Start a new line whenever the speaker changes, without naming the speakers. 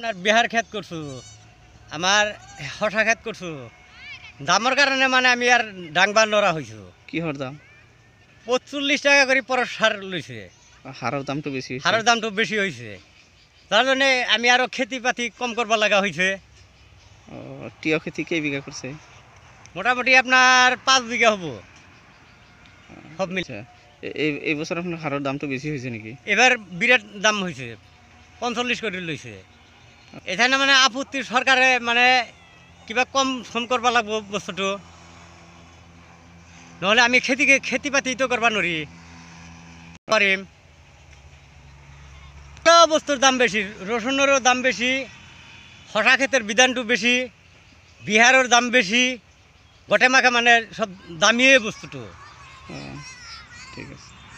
আপনার বিহার খেত করছো আমার হঠা খেত করছো দামের কারণে মানে আমি আর ডাংবার নড়া হয়েছো কি হর দাম পঁচল্লিশ টাকা করে পর সার
লইছে হারের দামটা বেশি হারের দামটা
বেশি হয়েছে তার জন্য আমি আরও খেতি পাতি কম করবার লাগা হয়েছে
টিয়া খেতি কে বিঘা করছে
মোটামুটি আপনার পাঁচ বিঘা হবো
সব মিলছে আচ্ছা, এই বছর আপনার হারের দামটা বেশি হয়েছে নাকি
এবার বিরাট দাম হয়েছে পঞ্চল্লিশ করে লইছে এখানে মানে আপত্তি সরকারে মানে কিবা কম সম করবা লাগবো বস্তুটো নহ'লে আমি খেতি খেতি বাতিটো কৰিব নোৱাৰি পাৰিম বস্তুৰ দাম বেছি ৰচুনৰো দাম বেছি হঠা খেতিৰ বিধানটো বেছি বিহাৰৰ দাম বেছি গোটেই মাখে মানে চব দামীয়ে বস্তুটো ঠিক আছে